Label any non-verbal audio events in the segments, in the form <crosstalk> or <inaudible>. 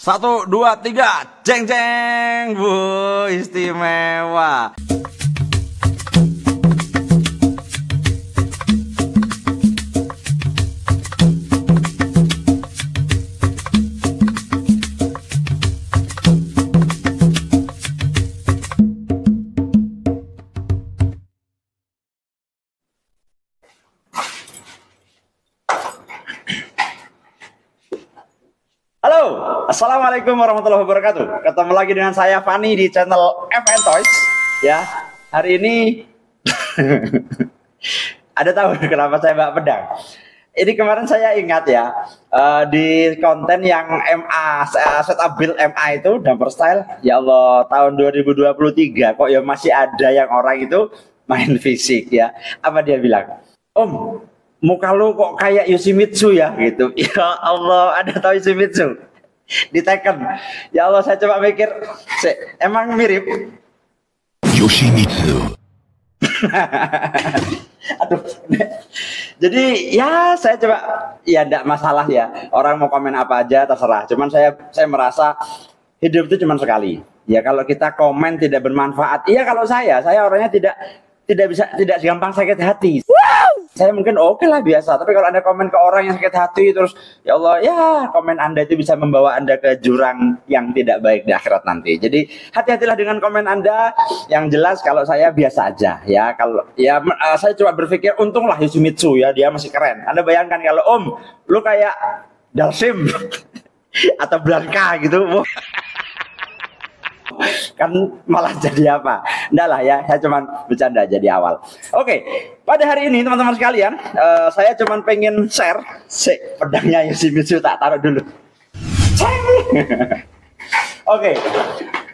Satu, dua, tiga, ceng ceng bu istimewa. Halo, Assalamualaikum warahmatullahi wabarakatuh. Ketemu lagi dengan saya Fani di channel FN Toys. Ya, hari ini <laughs> ada tahu kenapa saya bawa pedang? Ini kemarin saya ingat ya uh, di konten yang MA eh, set up build MA itu dumper style. Ya Allah, tahun 2023 kok ya masih ada yang orang itu main fisik ya. Apa dia bilang? Om, muka lu kok kayak Yoshimitsu ya gitu. <laughs> Ya Allah, ada tahu Yoshimitsu? <laughs> Diteken. Ya Allah, saya coba mikir, emang mirip. Yoshimitsu. <laughs> Aduh. Jadi ya saya coba ya tidak masalah ya. Orang mau komen apa aja terserah. Cuman saya saya merasa hidup itu cuma sekali. Ya kalau kita komen tidak bermanfaat. Iya kalau saya, saya orangnya tidak tidak bisa tidak gampang sakit hati saya mungkin oke okay lah biasa. Tapi kalau Anda komen ke orang yang sakit hati terus ya Allah, ya komen Anda itu bisa membawa Anda ke jurang yang tidak baik di akhirat nanti. Jadi hati-hatilah dengan komen Anda yang jelas kalau saya biasa aja ya. Kalau ya uh, saya coba berpikir untunglah Yusumitsu ya, dia masih keren. Anda bayangkan kalau Om lu kayak Dalsim <laughs> atau Blanka gitu kan malah jadi apa? Enggak lah ya, saya cuman bercanda jadi awal. Oke, pada hari ini teman-teman sekalian, uh, saya cuma pengen share si pedangnya Yoshimitsu tak taruh dulu. <laughs> Oke, okay.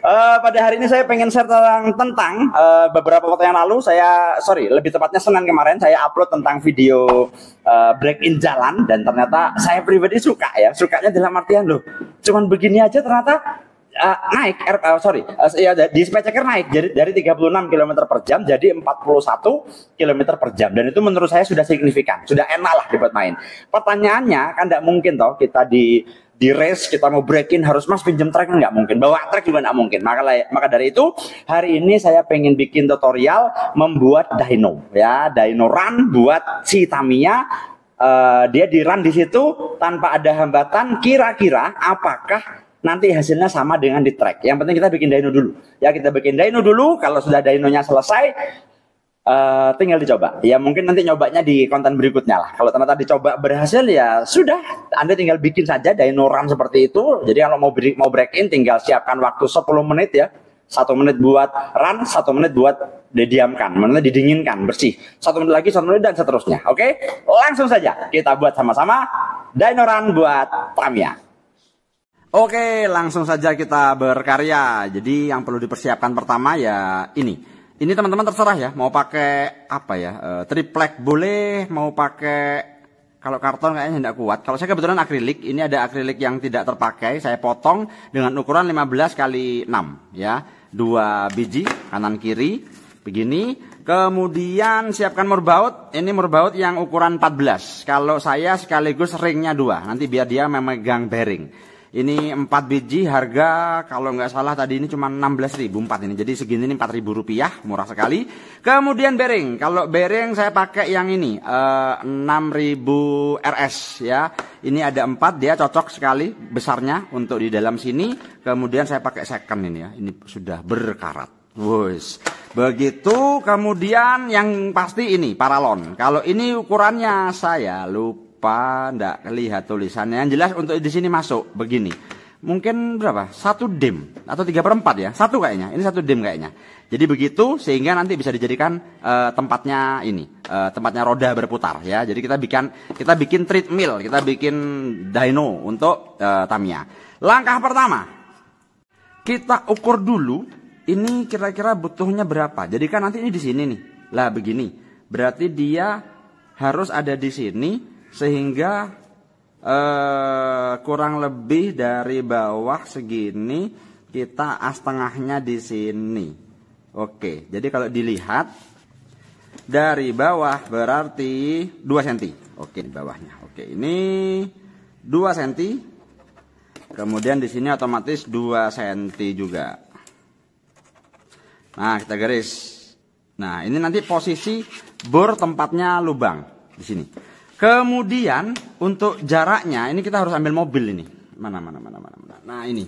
uh, eh, pada hari ini saya pengen share tentang tentang uh, beberapa waktu yang lalu saya sorry lebih tepatnya senin kemarin saya upload tentang video uh, break in jalan dan ternyata saya pribadi suka ya sukanya dalam artian loh cuman begini aja ternyata uh, naik R, uh, sorry uh, ya di speed checker naik jadi dari 36 km per jam jadi 41 km per jam dan itu menurut saya sudah signifikan sudah enak lah dibuat main pertanyaannya kan tidak mungkin toh kita di di race kita mau in harus mas pinjam track nggak mungkin bawa track juga nggak mungkin maka maka dari itu hari ini saya pengen bikin tutorial membuat dyno ya dyno run buat si Tamiya uh, dia di run di situ tanpa ada hambatan kira-kira apakah nanti hasilnya sama dengan di track. Yang penting kita bikin dyno dulu. Ya kita bikin dyno dulu. Kalau sudah dynonya selesai, uh, tinggal dicoba. Ya mungkin nanti nyobanya di konten berikutnya lah. Kalau ternyata dicoba berhasil ya sudah. Anda tinggal bikin saja dyno run seperti itu. Jadi kalau mau break, mau break in tinggal siapkan waktu 10 menit ya. Satu menit buat run, satu menit buat didiamkan, maksudnya didinginkan, bersih. Satu menit lagi, satu menit dan seterusnya. Oke, langsung saja kita buat sama-sama. dino run buat Tamiya. Oke, langsung saja kita berkarya. Jadi yang perlu dipersiapkan pertama ya ini. Ini teman-teman terserah ya, mau pakai apa ya? E, triplek boleh, mau pakai kalau karton kayaknya tidak kuat. Kalau saya kebetulan akrilik, ini ada akrilik yang tidak terpakai, saya potong dengan ukuran 15 kali 6 ya. Dua biji kanan kiri begini. Kemudian siapkan murbaut. Ini murbaut yang ukuran 14. Kalau saya sekaligus ringnya dua. Nanti biar dia memegang bearing. Ini 4 biji harga kalau nggak salah tadi ini cuma 16.004 ini. Jadi segini ini 4.000 rupiah, murah sekali. Kemudian bearing. Kalau bearing saya pakai yang ini uh, 6.000 RS ya. Ini ada 4 dia cocok sekali besarnya untuk di dalam sini. Kemudian saya pakai second ini ya. Ini sudah berkarat. Wuss. Begitu kemudian yang pasti ini paralon. Kalau ini ukurannya saya lupa lupa, ndak lihat tulisannya. Yang jelas untuk di sini masuk begini. Mungkin berapa? Satu dim atau tiga perempat ya. Satu kayaknya. Ini satu dim kayaknya. Jadi begitu sehingga nanti bisa dijadikan uh, tempatnya ini, uh, tempatnya roda berputar ya. Jadi kita bikin kita bikin treadmill, kita bikin dyno untuk uh, Tamiya. Langkah pertama, kita ukur dulu ini kira-kira butuhnya berapa. Jadi kan nanti ini di sini nih. Lah begini. Berarti dia harus ada di sini sehingga eh, kurang lebih dari bawah segini kita as tengahnya di sini. Oke, jadi kalau dilihat dari bawah berarti 2 cm. Oke, di bawahnya. Oke, ini 2 cm. Kemudian di sini otomatis 2 cm juga. Nah, kita garis. Nah, ini nanti posisi bor tempatnya lubang di sini. Kemudian untuk jaraknya ini kita harus ambil mobil ini. Mana mana mana mana. mana. Nah, ini.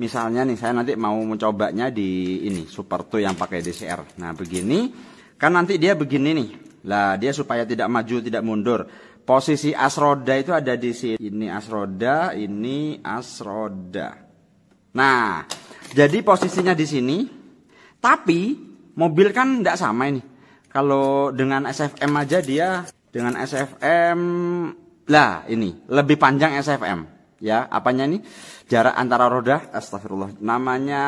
Misalnya nih saya nanti mau mencobanya di ini Super Superto yang pakai DCR. Nah, begini kan nanti dia begini nih. Lah, dia supaya tidak maju, tidak mundur. Posisi as roda itu ada di sini. Ini as roda, ini as roda. Nah, jadi posisinya di sini. Tapi mobil kan tidak sama ini. Kalau dengan SFM aja dia dengan SFM lah ini lebih panjang SFM ya apanya ini jarak antara roda astagfirullah namanya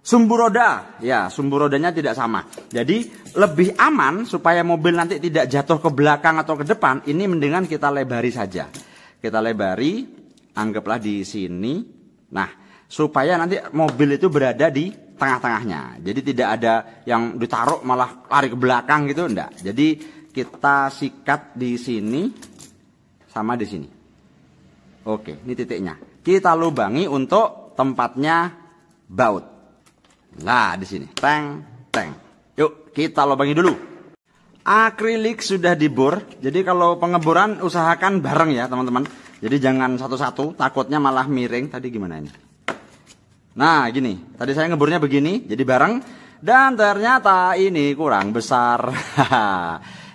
sumbu roda ya sumbu rodanya tidak sama jadi lebih aman supaya mobil nanti tidak jatuh ke belakang atau ke depan ini mendingan kita lebari saja kita lebari anggaplah di sini nah supaya nanti mobil itu berada di tengah-tengahnya jadi tidak ada yang ditaruh malah lari ke belakang gitu enggak jadi kita sikat di sini sama di sini. Oke, ini titiknya. Kita lubangi untuk tempatnya baut. Nah, di sini. Teng, teng. Yuk, kita lubangi dulu. Akrilik sudah dibor. Jadi kalau pengeboran usahakan bareng ya, teman-teman. Jadi jangan satu-satu, takutnya malah miring. Tadi gimana ini? Nah, gini. Tadi saya ngebornya begini, jadi bareng. Dan ternyata ini kurang besar. <laughs>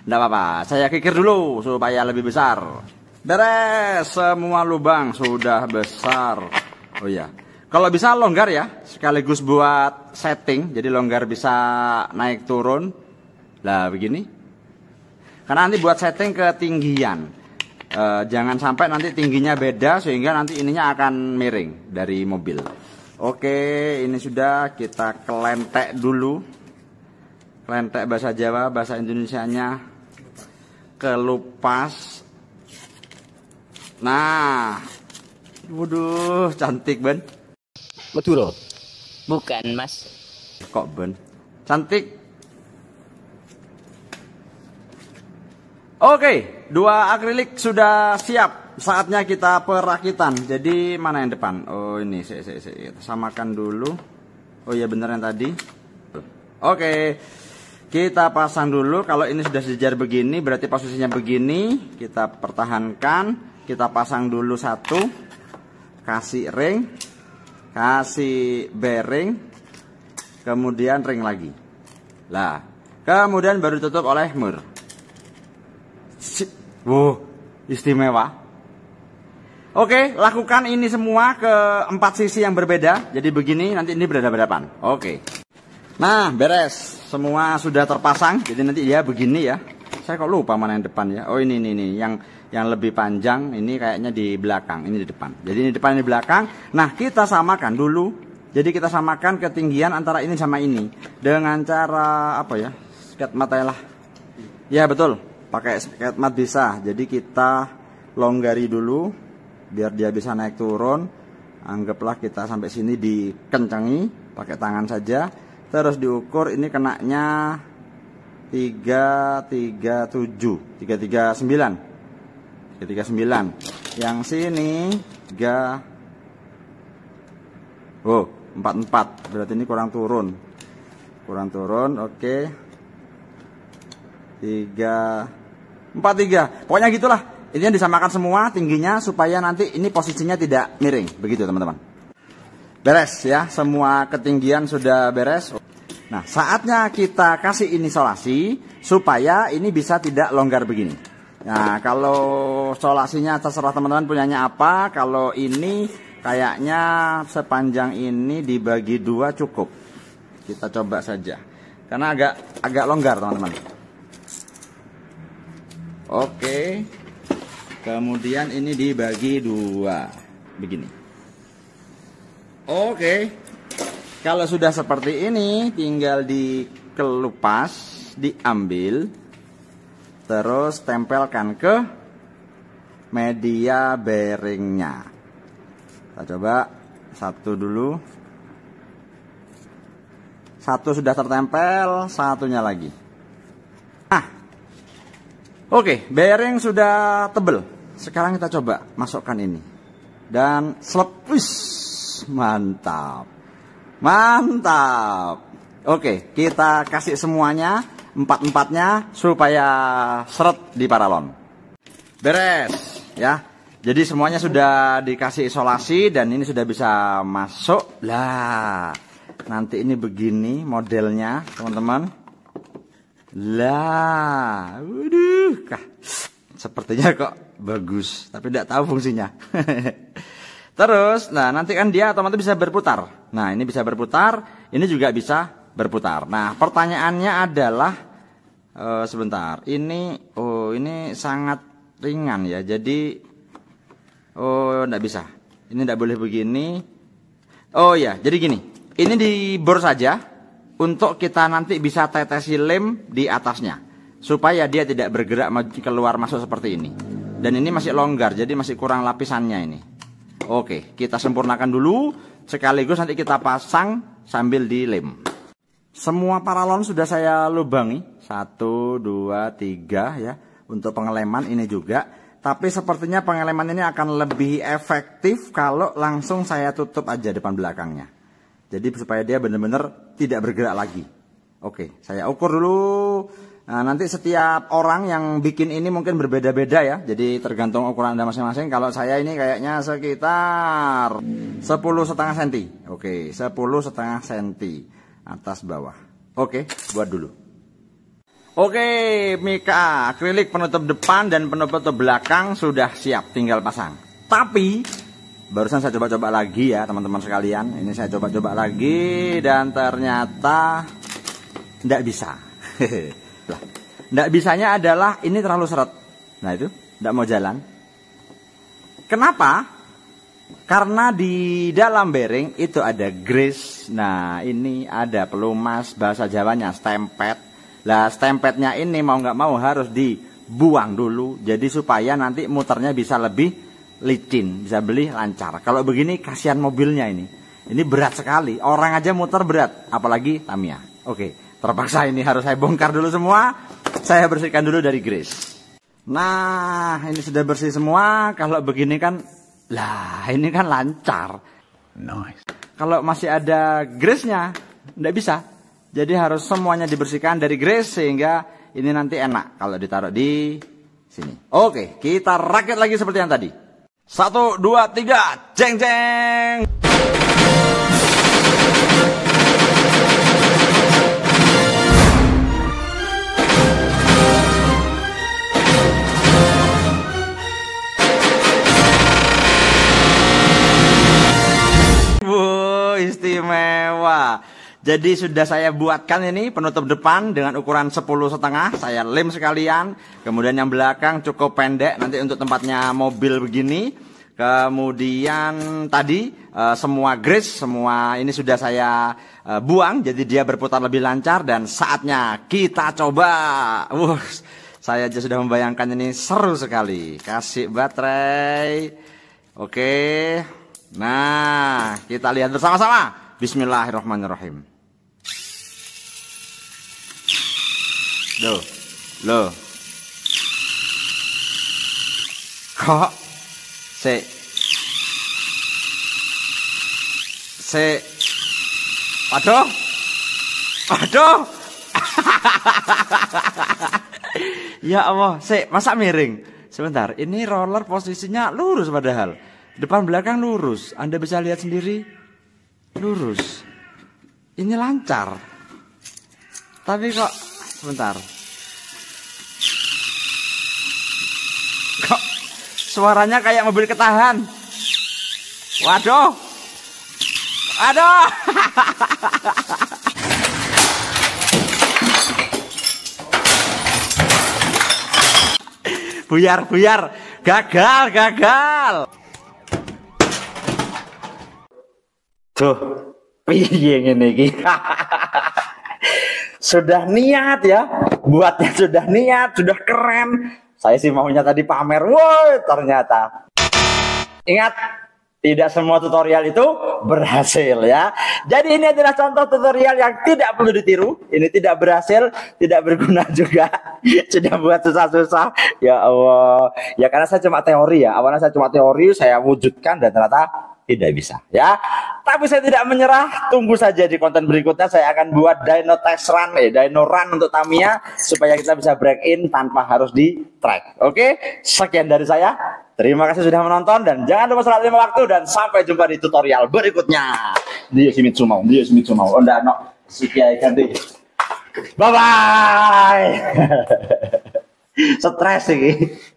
Tidak apa-apa, saya kikir dulu supaya lebih besar. Beres, semua lubang sudah besar. Oh iya, kalau bisa longgar ya, sekaligus buat setting. Jadi longgar bisa naik turun. Lah begini. Karena nanti buat setting ketinggian. E, jangan sampai nanti tingginya beda sehingga nanti ininya akan miring dari mobil. Oke, ini sudah kita kelentek dulu. Kelentek bahasa Jawa, bahasa indonesia nya kelupas. Nah, waduh, cantik Ben. Maduro? Bukan Mas. Kok Ben? Cantik. Oke, dua akrilik sudah siap. Saatnya kita perakitan. Jadi mana yang depan? Oh ini, saya, saya, saya. samakan dulu. Oh iya bener yang tadi. Oke, kita pasang dulu kalau ini sudah sejajar begini berarti posisinya begini. Kita pertahankan, kita pasang dulu satu. Kasih ring, kasih bearing, kemudian ring lagi. Lah, kemudian baru tutup oleh mur. Wow, istimewa. Oke, lakukan ini semua ke empat sisi yang berbeda. Jadi begini, nanti ini berada-beradapan. Oke. Nah, beres semua sudah terpasang jadi nanti ya begini ya saya kok lupa mana yang depan ya oh ini ini ini yang yang lebih panjang ini kayaknya di belakang ini di depan jadi ini depan ini di belakang nah kita samakan dulu jadi kita samakan ketinggian antara ini sama ini dengan cara apa ya sket mata lah ya betul pakai sket mat bisa jadi kita longgari dulu biar dia bisa naik turun anggaplah kita sampai sini dikencangi pakai tangan saja terus diukur ini kenaknya 337 339 339 yang sini 3 oh 44 berarti ini kurang turun kurang turun oke okay. 3 43 pokoknya gitulah ini disamakan semua tingginya supaya nanti ini posisinya tidak miring begitu teman-teman Beres ya, semua ketinggian sudah beres. Nah, saatnya kita kasih solasi supaya ini bisa tidak longgar begini. Nah, kalau solasinya terserah teman-teman punyanya apa, kalau ini kayaknya sepanjang ini dibagi dua cukup. Kita coba saja. Karena agak agak longgar, teman-teman. Oke. Kemudian ini dibagi dua begini. Oke. Kalau sudah seperti ini tinggal dikelupas, diambil terus tempelkan ke media bearingnya. Kita coba satu dulu. Satu sudah tertempel, satunya lagi. Ah. Oke, okay, bearing sudah tebel. Sekarang kita coba masukkan ini. Dan slepis mantap. Mantap. Oke, kita kasih semuanya empat-empatnya supaya seret di paralon. Beres, ya. Jadi semuanya sudah dikasih isolasi dan ini sudah bisa masuk. Lah, nanti ini begini modelnya, teman-teman. Lah, waduh, kah. Sepertinya kok bagus, tapi tidak tahu fungsinya. <laughs> Terus, nah nanti kan dia otomatis bisa berputar. Nah ini bisa berputar, ini juga bisa berputar. Nah pertanyaannya adalah uh, sebentar, ini oh ini sangat ringan ya. Jadi oh tidak bisa, ini tidak boleh begini. Oh ya, jadi gini, ini di bor saja untuk kita nanti bisa tetesi lem di atasnya supaya dia tidak bergerak keluar masuk seperti ini. Dan ini masih longgar, jadi masih kurang lapisannya ini. Oke, kita sempurnakan dulu sekaligus nanti kita pasang sambil dilem. Semua paralon sudah saya lubangi. Satu, dua, tiga ya. Untuk pengeleman ini juga. Tapi sepertinya pengeleman ini akan lebih efektif kalau langsung saya tutup aja depan belakangnya. Jadi supaya dia benar-benar tidak bergerak lagi. Oke, saya ukur dulu Nah, nanti setiap orang yang bikin ini mungkin berbeda-beda ya. Jadi tergantung ukuran Anda masing-masing. Kalau saya ini kayaknya sekitar 10 setengah senti. Oke, 10 setengah senti atas bawah. Oke, buat dulu. Oke, Mika, akrilik penutup depan dan penutup belakang sudah siap, tinggal pasang. Tapi barusan saya coba-coba lagi ya, teman-teman sekalian. Ini saya coba-coba lagi dan ternyata tidak bisa. <laughs> Lah, tidak bisanya adalah ini terlalu seret. Nah itu, tidak mau jalan. Kenapa? Karena di dalam bearing itu ada grease. Nah ini ada pelumas bahasa Jawanya stempet. Lah stempetnya ini mau nggak mau harus dibuang dulu. Jadi supaya nanti muternya bisa lebih licin, bisa beli lancar. Kalau begini kasihan mobilnya ini. Ini berat sekali. Orang aja muter berat, apalagi Tamiya. Oke. Okay. Terpaksa ini harus saya bongkar dulu semua. Saya bersihkan dulu dari grease. Nah, ini sudah bersih semua. Kalau begini kan, lah ini kan lancar. Nice. Kalau masih ada grease-nya, tidak bisa. Jadi harus semuanya dibersihkan dari grease sehingga ini nanti enak kalau ditaruh di sini. Oke, kita rakit lagi seperti yang tadi. Satu, dua, tiga, jeng jeng. Jadi sudah saya buatkan ini penutup depan dengan ukuran 10 setengah, saya lem sekalian. Kemudian yang belakang cukup pendek nanti untuk tempatnya mobil begini. Kemudian tadi eh, semua grease, semua ini sudah saya eh, buang jadi dia berputar lebih lancar dan saatnya kita coba. Uh, saya aja sudah membayangkan ini seru sekali. Kasih baterai. Oke. Nah, kita lihat bersama-sama. Bismillahirrahmanirrahim. Loh. Loh. Kok se se Aduh. Aduh. ya Allah, se masa miring. Sebentar, ini roller posisinya lurus padahal. Depan belakang lurus. Anda bisa lihat sendiri. Lurus. Ini lancar. Tapi kok sebentar kok suaranya kayak mobil ketahan waduh aduh <laughs> buyar buyar gagal gagal tuh piye ngene iki <laughs> sudah niat ya, buatnya sudah niat, sudah keren. Saya sih maunya tadi pamer, woi ternyata. Ingat, tidak semua tutorial itu berhasil ya. Jadi ini adalah contoh tutorial yang tidak perlu ditiru. Ini tidak berhasil, tidak berguna <laughs> juga. Sudah buat susah-susah. Ya Allah. Ya karena saya cuma teori ya. Awalnya saya cuma teori, saya wujudkan dan ternyata tidak bisa ya. Tapi saya tidak menyerah, tunggu saja di konten berikutnya saya akan buat dino test run eh dino run untuk Tamiya supaya kita bisa break in tanpa harus di track. Oke, sekian dari saya. Terima kasih sudah menonton dan jangan lupa selalu lima waktu dan sampai jumpa di tutorial berikutnya. di Yoshimitsu mau, di Yoshimitsu mau. Onda oh, no, kiai ganti. Bye bye. <laughs> stress sih.